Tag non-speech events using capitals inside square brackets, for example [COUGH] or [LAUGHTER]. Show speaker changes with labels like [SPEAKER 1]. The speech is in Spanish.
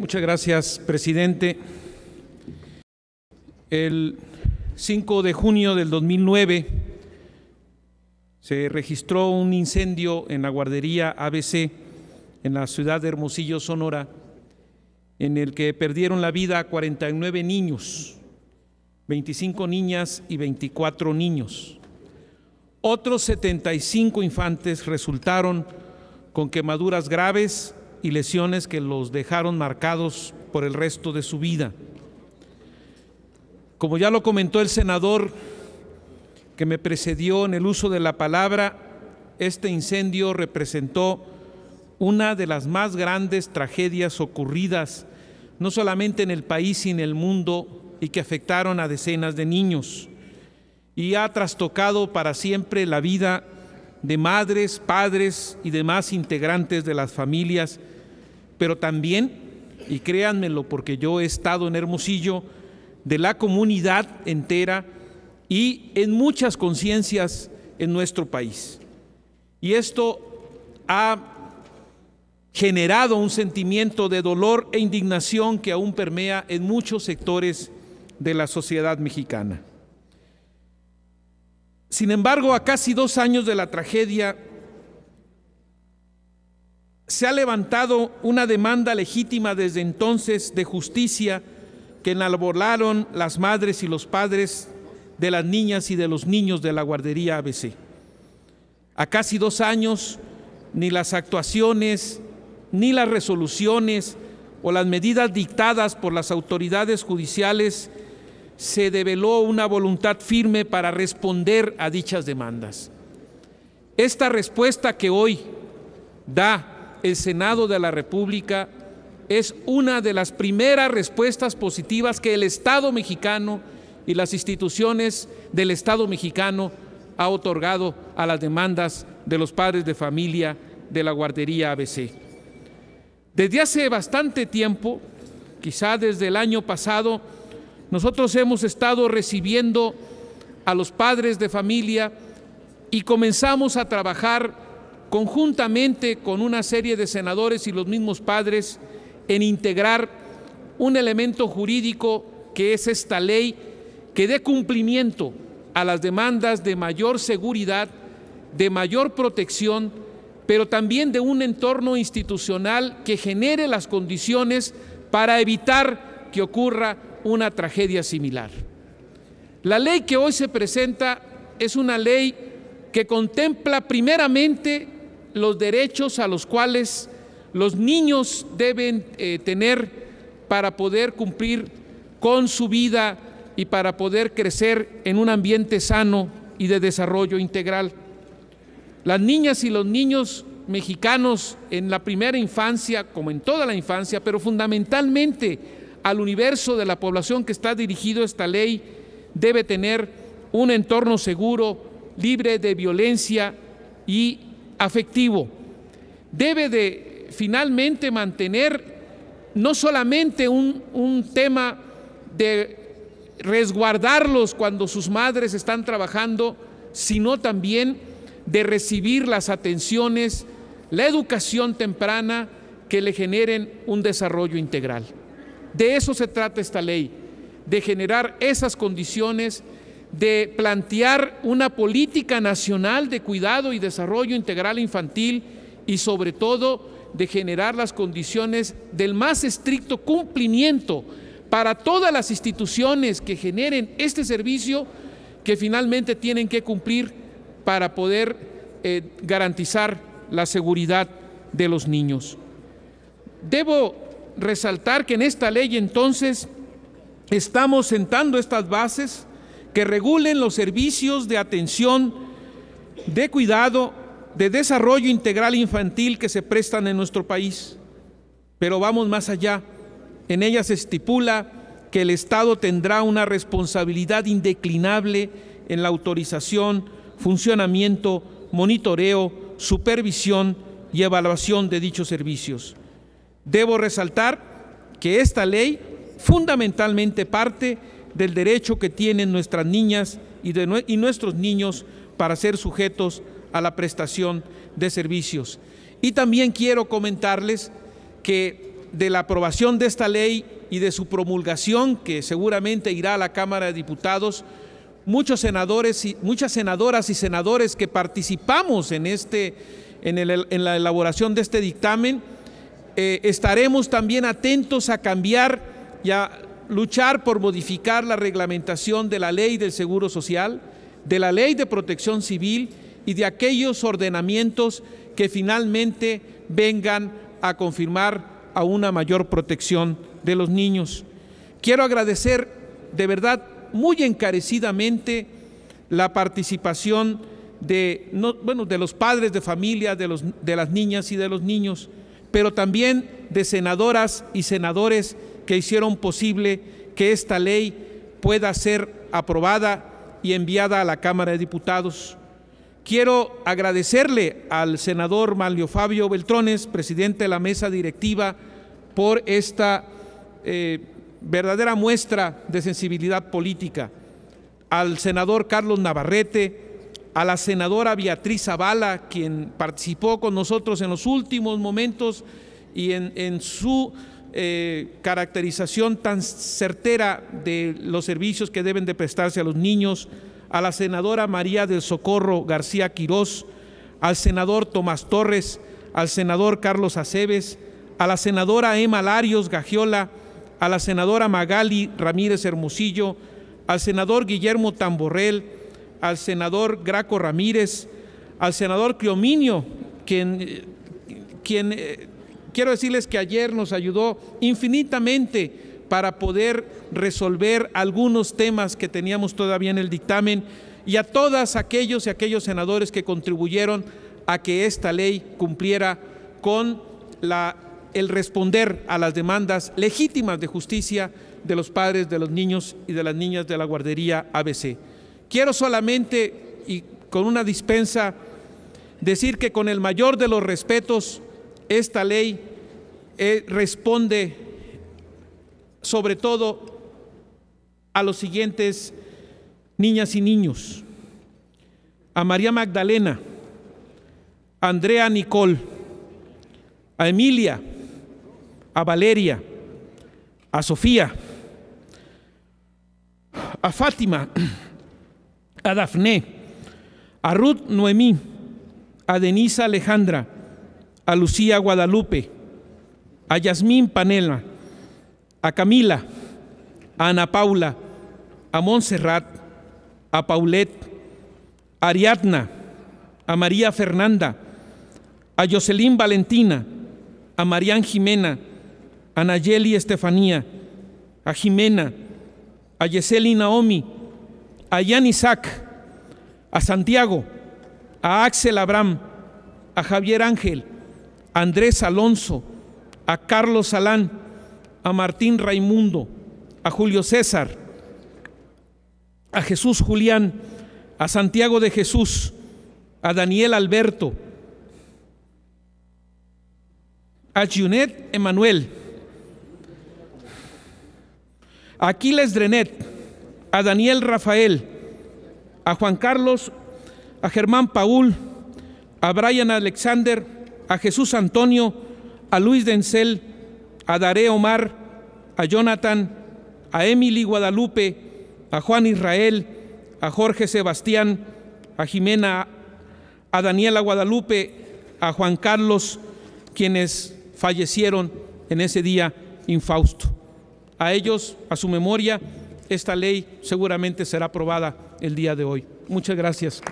[SPEAKER 1] Muchas gracias, presidente. El 5 de junio del 2009 se registró un incendio en la guardería ABC en la ciudad de Hermosillo, Sonora, en el que perdieron la vida 49 niños, 25 niñas y 24 niños. Otros 75 infantes resultaron con quemaduras graves y lesiones que los dejaron marcados por el resto de su vida. Como ya lo comentó el senador que me precedió en el uso de la palabra, este incendio representó una de las más grandes tragedias ocurridas, no solamente en el país, sino en el mundo, y que afectaron a decenas de niños, y ha trastocado para siempre la vida de madres, padres y demás integrantes de las familias, pero también, y créanmelo porque yo he estado en Hermosillo, de la comunidad entera y en muchas conciencias en nuestro país. Y esto ha generado un sentimiento de dolor e indignación que aún permea en muchos sectores de la sociedad mexicana. Sin embargo, a casi dos años de la tragedia, se ha levantado una demanda legítima desde entonces de justicia que enarbolaron las madres y los padres de las niñas y de los niños de la guardería ABC. A casi dos años, ni las actuaciones, ni las resoluciones o las medidas dictadas por las autoridades judiciales se develó una voluntad firme para responder a dichas demandas. Esta respuesta que hoy da el Senado de la República es una de las primeras respuestas positivas que el Estado mexicano y las instituciones del Estado mexicano ha otorgado a las demandas de los padres de familia de la guardería ABC. Desde hace bastante tiempo, quizá desde el año pasado, nosotros hemos estado recibiendo a los padres de familia y comenzamos a trabajar conjuntamente con una serie de senadores y los mismos padres en integrar un elemento jurídico que es esta ley que dé cumplimiento a las demandas de mayor seguridad, de mayor protección, pero también de un entorno institucional que genere las condiciones para evitar que ocurra una tragedia similar. La ley que hoy se presenta es una ley que contempla primeramente los derechos a los cuales los niños deben eh, tener para poder cumplir con su vida y para poder crecer en un ambiente sano y de desarrollo integral. Las niñas y los niños mexicanos en la primera infancia, como en toda la infancia, pero fundamentalmente al universo de la población que está dirigido esta ley debe tener un entorno seguro, libre de violencia y afectivo. Debe de finalmente mantener no solamente un, un tema de resguardarlos cuando sus madres están trabajando, sino también de recibir las atenciones, la educación temprana que le generen un desarrollo integral. De eso se trata esta ley, de generar esas condiciones, de plantear una política nacional de cuidado y desarrollo integral infantil y sobre todo de generar las condiciones del más estricto cumplimiento para todas las instituciones que generen este servicio que finalmente tienen que cumplir para poder eh, garantizar la seguridad de los niños. Debo resaltar que en esta ley entonces estamos sentando estas bases que regulen los servicios de atención, de cuidado, de desarrollo integral infantil que se prestan en nuestro país. Pero vamos más allá. En ella se estipula que el Estado tendrá una responsabilidad indeclinable en la autorización, funcionamiento, monitoreo, supervisión y evaluación de dichos servicios. Debo resaltar que esta ley fundamentalmente parte del derecho que tienen nuestras niñas y, y nuestros niños para ser sujetos a la prestación de servicios. Y también quiero comentarles que de la aprobación de esta ley y de su promulgación, que seguramente irá a la Cámara de Diputados, muchos senadores y muchas senadoras y senadores que participamos en este en, el, en la elaboración de este dictamen eh, estaremos también atentos a cambiar y a luchar por modificar la reglamentación de la ley del Seguro Social, de la ley de protección civil y de aquellos ordenamientos que finalmente vengan a confirmar a una mayor protección de los niños. Quiero agradecer de verdad muy encarecidamente la participación de, bueno, de los padres de familia, de las niñas y de los niños pero también de senadoras y senadores que hicieron posible que esta ley pueda ser aprobada y enviada a la Cámara de Diputados. Quiero agradecerle al senador Manlio Fabio Beltrones, presidente de la mesa directiva, por esta eh, verdadera muestra de sensibilidad política, al senador Carlos Navarrete, a la senadora Beatriz Zavala, quien participó con nosotros en los últimos momentos y en, su eh, caracterización tan certera de los servicios que deben de prestarse a los niños, a la senadora María del Socorro García Quirós, al senador Tomás Torres, al senador Carlos Aceves, a la senadora Emma Larios Gagiola, a la senadora Magali Ramírez Hermosillo, al senador Guillermo Tamborrell, al senador Graco Ramírez, al senador Cleominio, quien, eh, eh, quiero decirles que ayer nos ayudó infinitamente para poder resolver algunos temas que teníamos todavía en el dictamen y a todos aquellos y aquellos senadores que contribuyeron a que esta ley cumpliera con el responder a las demandas legítimas de justicia de los padres, de los niños y de las niñas de la guardería ABC. Quiero solamente, y con una dispensa, decir que con el mayor de los respetos, esta ley eh, responde sobre todo a los siguientes niñas y niños. A María Magdalena, a Andrea Nicole, a Emilia, a Valeria, a Sofía, a Fátima, [CLEARS THROAT] a Dafne, a Ruth Noemí, a Denisa Alejandra, a Lucía Guadalupe, a Yasmín Panela, a Camila, a Ana Paula, a Montserrat, a Paulette, a Ariadna, a María Fernanda, a Jocelyn Valentina, a Marían Jimena, a Nayeli Estefanía, a Jimena, a Yeseli Naomi, a Jan Isaac, a Santiago, a Axel Abraham, a Javier Ángel, a Andrés Alonso, a Carlos Alán, a Martín Raimundo, a Julio César, a Jesús Julián, a Santiago de Jesús, a Daniel Alberto, a Junet Emanuel, a Aquiles Drenet, a Daniel Rafael, a Juan Carlos, a Germán Paul, a Brian Alexander, a Jesús Antonio, a Luis Denzel, a Daré Omar, a Jonathan, a Emily Guadalupe, a Juan Israel, a Jorge Sebastián, a Jimena, a Daniela Guadalupe, a Juan Carlos, quienes fallecieron en ese día infausto. A ellos, a su memoria, esta ley seguramente será aprobada el día de hoy. Muchas gracias.